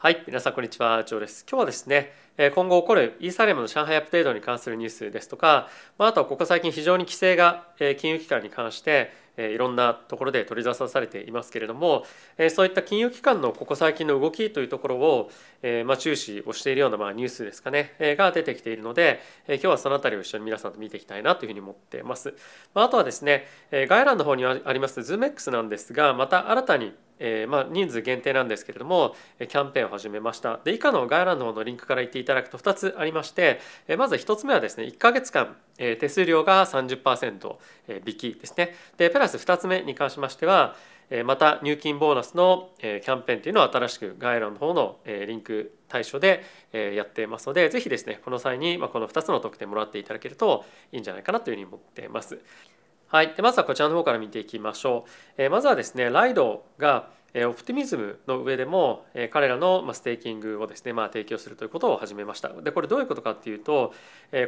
はい、皆さんこんにちは、ジョーです。今日はですね、今後起こるイーサリアムの上海アップデートに関するニュースですとか、あとはここ最近非常に規制が金融機関に関していろんなところで取り沙汰されていますけれども、そういった金融機関のここ最近の動きというところを注視をしているようなニュースですかね、が出てきているので、今日はその辺りを一緒に皆さんと見ていきたいなというふうに思っています。あとはですね、概要欄の方にあります ZoomX なんですが、また新たにえーまあ、人数限定なんですけれどもキャンペーンを始めましたで以下の概要欄の方のリンクから行っていただくと2つありまして、えー、まず1つ目はですね1か月間、えー、手数料が30%、え引きですねでプラス2つ目に関しましては、えー、また入金ボーナスの、えー、キャンペーンというのを新しく概要欄の方の、えー、リンク対象で、えー、やってますのでぜひですねこの際に、まあ、この2つの特典もらっていただけるといいんじゃないかなというふうに思っています。はい、でまずはこちらの方から見ていきましょう。えまずはですね、ライドがオプティミズムの上でも彼らのステーキングをですね、まあ、提供するということを始めました。でこれどういうことかっていうと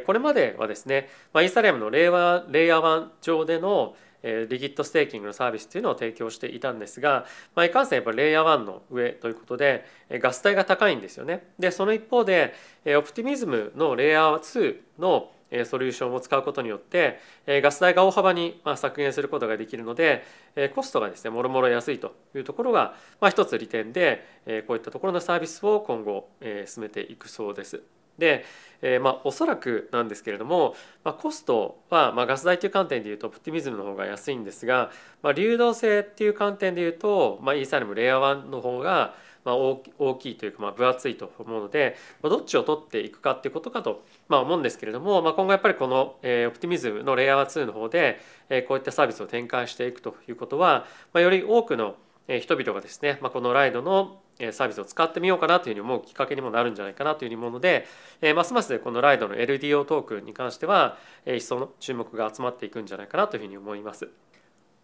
これまではですね、まイーサリアムのレイレイヤー1上でのリキッドステーキングのサービスというのを提供していたんですが、まあ、いかんせんやっぱレイヤー1の上ということでガス代が高いんですよね。でその一方でオプティミズムのレイヤー2のソリューションを使うことによってガス代が大幅に削減することができるのでコストがですねもろもろ安いというところが、ま一つ利点でこういったところのサービスを今後進めていくそうです。で、えまあおそらくなんですけれども、まコストは、まガス代という観点でいうとオプティミズムの方が安いんですが、ま流動性っていう観点でいうと、まイーサリムレイヤー1の方が、まあ、大きいというかまあ分厚いと思うので、まあ、どっちを取っていくかっていうことかと、まあ、思うんですけれども、まあ、今後やっぱりこの、えー、オプティミズムのレイヤー2の方で、えー、こういったサービスを展開していくということは、まあ、より多くの人々がですね、まあ、このライドのサービスを使ってみようかなというふうに思うきっかけにもなるんじゃないかなというふうに思うので、えー、ますますこのライドの LDO トークンに関しては、えー、一層の注目が集まっていくんじゃないかなというふうに思います。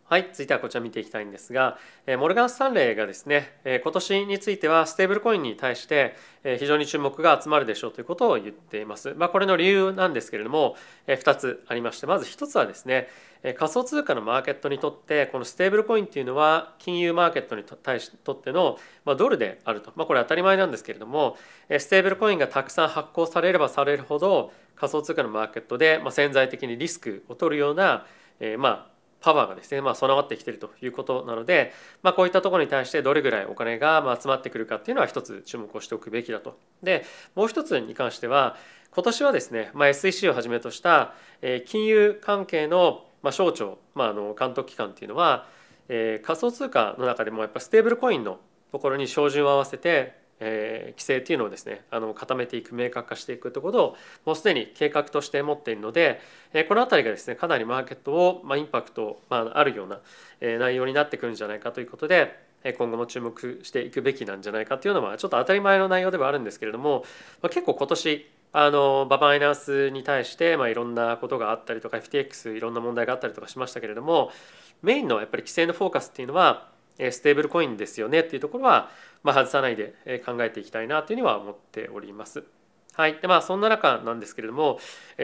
はい、続いてはこちら見ていきたいんですが、モルガン・スタンレーがですね、今年についてはステーブルコインに対して非常に注目が集まるでしょうということを言っています。まあ、これの理由なんですけれども、2つありまして、まず1つはですね、仮想通貨のマーケットにとって、このステーブルコインというのは金融マーケットに対しとっての、まドルであると。まあ、これ当たり前なんですけれども、ステーブルコインがたくさん発行されればされるほど、仮想通貨のマーケットで、ま潜在的にリスクを取るような、えまあパワーがですね、まあ、備わってきているということなので、まあ、こういったところに対してどれぐらいお金が集まってくるかっていうのは一つ注目をしておくべきだと。でもう一つに関しては今年はですね、まあ、SEC をはじめとした金融関係の省庁、まあ、あの監督機関っていうのは仮想通貨の中でもやっぱステーブルコインのところに照準を合わせてえー、規制っていうのをですねあの固めていく明確化していくということをもうすでに計画として持っているので、えー、この辺りがですねかなりマーケットを、まあ、インパクト、まあ、あるような、えー、内容になってくるんじゃないかということで今後も注目していくべきなんじゃないかというのはちょっと当たり前の内容ではあるんですけれども、まあ、結構今年あのババアイナスに対して、まあ、いろんなことがあったりとか FTX いろんな問題があったりとかしましたけれどもメインのやっぱり規制のフォーカスっていうのはステーブルコインですよねっていうところは、まあ、外さないで考えていきたいなというには思っております。はい、でまあそんな中なんですけれども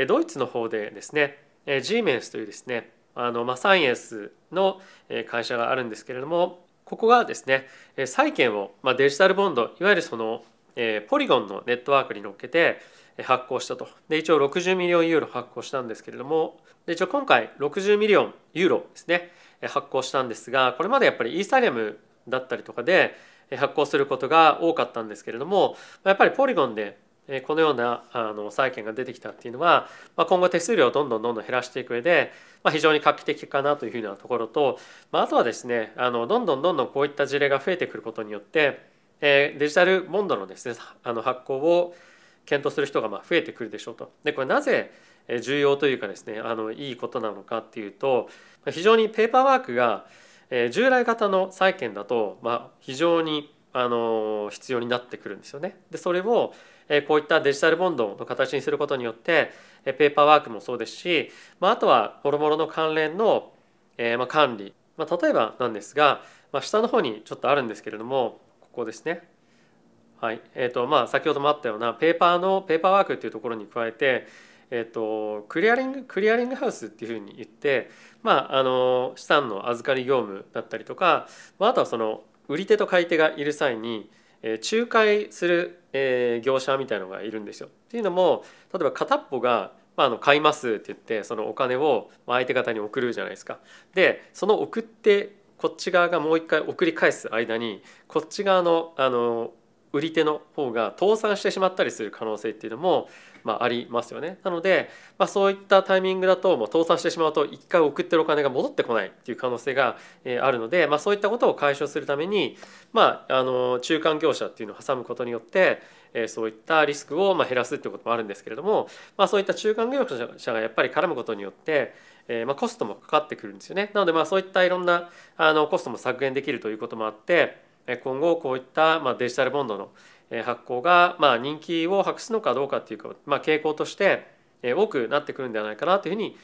ドイツの方でですね G メンスというですねあの、まあ、サイエンスの会社があるんですけれどもここがですね債券を、まあ、デジタルボンドいわゆるそのポリゴンのネットワークに乗っけて発行したとで一応60ミリオンユーロ発行したんですけれどもで一応今回60ミリオンユーロですね発行したんですがこれまでやっぱりイーサリアムだったりとかで発行することが多かったんですけれどもやっぱりポリゴンでこのような債券が出てきたっていうのは今後手数料をどんどんどんどん減らしていく上で非常に画期的かなというふうなところとあとはですねどんどんどんどんこういった事例が増えてくることによってデジタルボンドのですね発行を検討する人が増えてくるでしょうと。でこれなぜ重要というかですねあのいいことなのかっていうと非常にペーパーワークが従来型の債券だと、まあ、非常にあの必要になってくるんですよね。でそれをこういったデジタルボンドの形にすることによってペーパーワークもそうですし、まあ、あとはもろもろの関連の、えま管理、まあ、例えばなんですが、まあ、下の方にちょっとあるんですけれどもここですね。はいえーとまあ、先ほどもあったようなペーパーのペーパーワークっていうところに加えてえっと、クリアリングクリアリングハウスっていうふうに言って、まあ、あの資産の預かり業務だったりとか、まあ、あとはその売り手と買い手がいる際に、えー、仲介する、えー、業者みたいのがいるんですよ。っていうのも例えば片っぽがまあ、あの買いますって言ってそのお金を相手方に送るじゃないですか。でその送ってこっち側がもう一回送り返す間にこっち側のあの売り手の方が倒産してしまったりする可能性っていうのも、まあ、ありますよね。なので、まあ、そういったタイミングだともう倒産してしまうと一回送ってるお金が戻ってこないっていう可能性が、えあるので、まあ、そういったことを解消するために、まあ、あの中間業者っていうのを挟むことによって、えそういったリスクをま減らすっていうこともあるんですけれども、まあ、そういった中間業者がやっぱり絡むことによって、えまあコストもかかってくるんですよね。なのでまあそういったいろんなあのコストも削減できるということもあって。今後こういったデジタルボンドの発行が人気を博すのかどうかっていうか傾向として多くなってくるんではないかなというふうに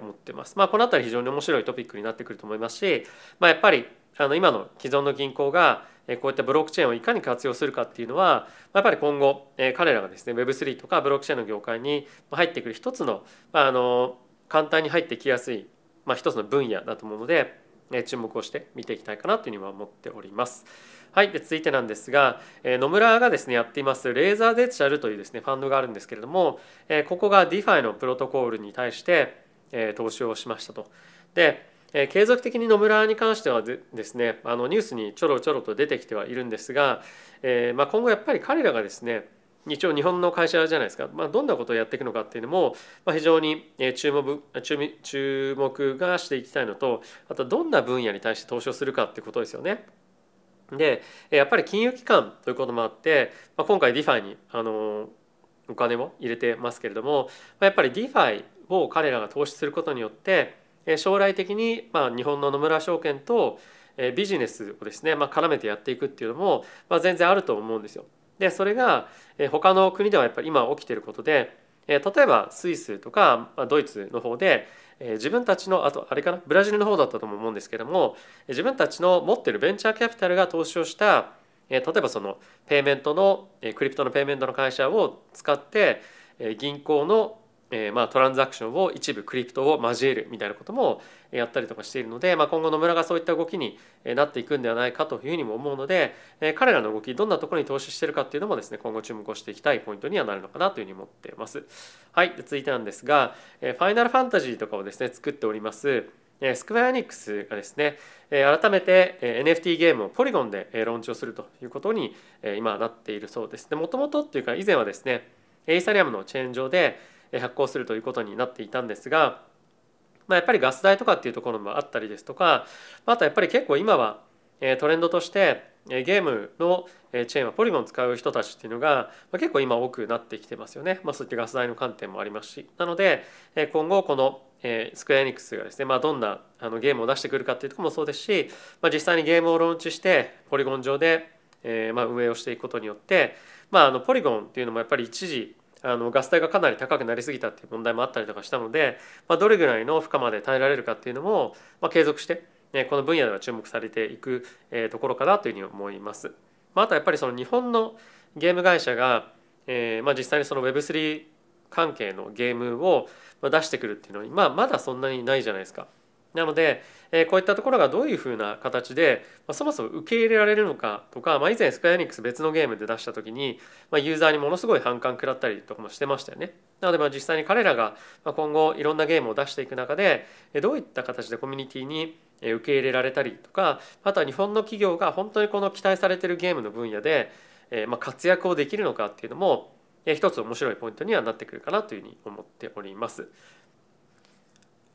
思ってます。まあ、この辺り非常に面白いトピックになってくると思いますし、まあ、やっぱりあの今の既存の銀行がこういったブロックチェーンをいかに活用するかっていうのはやっぱり今後彼らがですね Web3 とかブロックチェーンの業界に入ってくる一つの,、まあ、あの簡単に入ってきやすい、まあ、一つの分野だと思うので。注目をして見ていきたいかなというふうには思っております。はい、で続いてなんですが、え野村がですねやっていますレーザーデジタルというですねファンドがあるんですけれども、えここが DeFi のプロトコールに対して、え投資をしましたと。で、え継続的に野村に関してはですねあのニュースにちょろちょろと出てきてはいるんですが、えま今後やっぱり彼らがですね一応日本の会社じゃないですか、まあ、どんなことをやっていくのかっていうのも、まあ、非常に注目注目がしていきたいのとあとどんな分野に対して投資をするかっていうことですよね。でやっぱり金融機関ということもあって、まあ、今回 DeFi にあのお金も入れてますけれどもやっぱり DeFi を彼らが投資することによって将来的にまあ日本の野村証券とビジネスをですね、まあ、絡めてやっていくっていうのも、ま全然あると思うんですよ。でそれが他の国ではやっぱり今起きてることで例えばスイスとかドイツの方で自分たちのあとあれかなブラジルの方だったとも思うんですけども自分たちの持ってるベンチャーキャピタルが投資をした例えばそのペイメントのクリプトのペイメントの会社を使って銀行のえー、まあトランザクションを一部クリプトを交えるみたいなこともやったりとかしているので、まあ、今後野村がそういった動きになっていくんではないかというふうにも思うので、えー、彼らの動きどんなところに投資してるかっていうのもですね今後注目をしていきたいポイントにはなるのかなというふうに思っています。はい続いてなんですが、えー、ファイナルファンタジーとかをですね作っております。スクエアエニックスがですね改めて NFT ゲームをポリゴンでローンチをするということに今なっているそうです。もともとっていうか以前はですねエイサリアムのチェーン上で発行するということになっていたんですが、まあ、やっぱりガス代とかっていうところもあったりですとかあとやっぱり結構今はトレンドとしてゲームのチェーンはポリゴン使う人たちっていうのが結構今多くなってきてますよね、まあ、そういったガス代の観点もありますしなので今後このスクエア・エニックスがですね、まあ、どんなあのゲームを出してくるかっていうところもそうですし、まあ、実際にゲームをローンチしてポリゴン上で、えー、まあ運営をしていくことによって、まあ、あのポリゴンっていうのもやっぱり一時あのガス代がかなり高くなりすぎたっていう問題もあったりとかしたので、まあ、どれぐらいの負荷まで耐えられるかっていうのも、まあ、継続して、ね、この分野では注目されていく、えー、ところかなというふうに思います。まあ、あとやっぱりその日本のゲーム会社が、えーまあ、実際にその Web3 関係のゲームを出してくるっていうのは今まだそんなにないじゃないですか。なので、えこういったところがどういうふうな形で、まそもそも受け入れられるのかとか、ま以前スクエアエニックス別のゲームで出した時に、まユーザーにものすごい反感食らったりとかもしてましたよね。なのでまあ実際に彼らが今後いろんなゲームを出していく中でどういった形でコミュニティに受け入れられたりとかあとは日本の企業が本当にこの期待されてるゲームの分野でま活躍をできるのかっていうのも一つ面白いポイントにはなってくるかなというふうに思っております。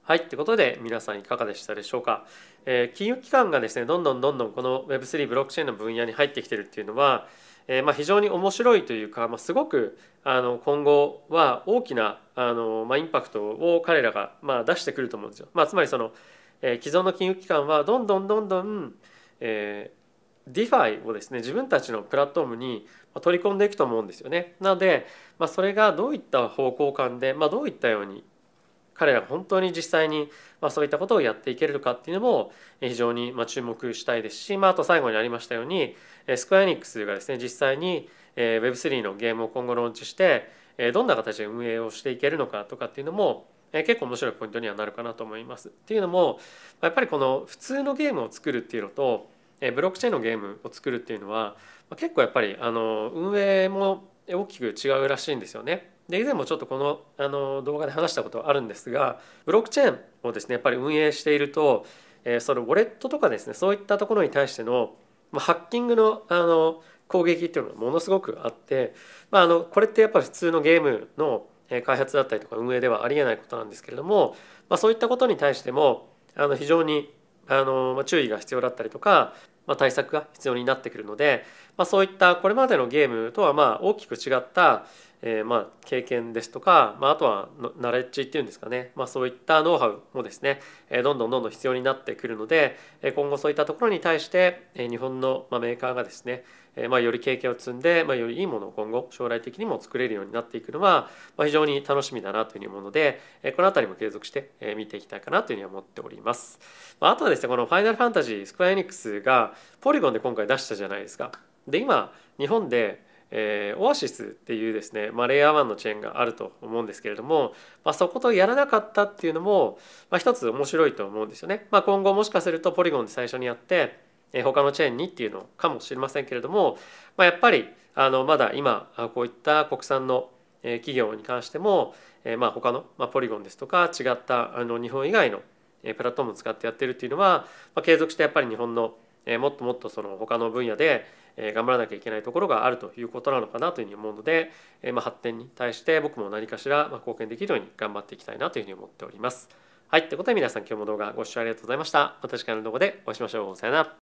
はいってことで皆さんいかがでしたでしょうか、えー、金融機関がですねどんどんどんどんこの Web3 ブロックチェーンの分野に入ってきてるっていうのは、えー、まあ非常に面白いというか、まあ、すごくあの今後は大きなあの、まあ、インパクトを彼らがまあ出してくると思うんですよ。まあ、つまりその、えー、既存の金融機関はどんどんどんどん、えー、DeFi をですね自分たちのプラットフォームに取り込んでいくと思うんですよね。なので、まあ、それがどういった方向感で、まあ、どういったように彼らが本当に実際に、まそういったことをやっていけるかっていうのも非常に、ま注目したいですし、まあ、と最後にありましたようにスクエアエニックスがですね実際に Web3 のゲームを今後ローンチしてどんな形で運営をしていけるのかとかっていうのも結構面白いポイントにはなるかなと思います。っていうのもやっぱりこの普通のゲームを作るっていうのとブロックチェーンのゲームを作るっていうのは結構やっぱりあの運営も大きく違うらしいんですよね。で以前もちょっとこのあの動画で話したことあるんですがブロックチェーンをですねやっぱり運営していると、えー、そのウォレットとかですねそういったところに対しての、まあ、ハッキングのあの攻撃っていうのがものすごくあって、まあ、あのこれってやっぱり普通のゲームの開発だったりとか運営ではありえないことなんですけれども、まあ、そういったことに対してもあの非常にあの、ま注意が必要だったりとか、まあ、対策が必要になってくるので、まあ、そういったこれまでのゲームとはまあ大きく違ったえー、まあ、経験ですとか、まあ、あとはナレッジっていうんですかね、まあ、そういったノウハウもですね、えどんどんどんどん必要になってくるので、え今後そういったところに対して、え日本の、まメーカーがですね、えまあ、より経験を積んで、まあ、よりいいものを今後将来的にも作れるようになっていくのは、まあ、非常に楽しみだなというふうに思うので、えこの辺りも継続して、え見ていきたいかなというふうに思っております、まあ、とはですねこの「ファイナルファンタジースクエアエニックスがポリゴンで今回出したじゃないですかで今日本でえー、オアシスっていうですね、まあ、レイヤー1のチェーンがあると思うんですけれども、まあ、そことやらなかったっていうのも、まあ、一つ面白いと思うんですよね。まあ、今後もしかするとポリゴンで最初にやって、えー、他のチェーンにっていうのかもしれませんけれども、まあ、やっぱりあのまだ今こういった国産の企業に関しても、えー、まあ他の、まあ、ポリゴンですとか違ったあの日本以外のプラットフォームを使ってやってるっていうのは、まあ、継続してやっぱり日本のもっともっとその他の分野で頑張らなきゃいけないところがあるということなのかなというふうに思うので、まあ、発展に対して僕も何かしら貢献できるように頑張っていきたいなというふうに思っております。はい、ということで皆さん今日も動画ご視聴ありがとうございました。また次回の動画でお会いしましょう。さよなら。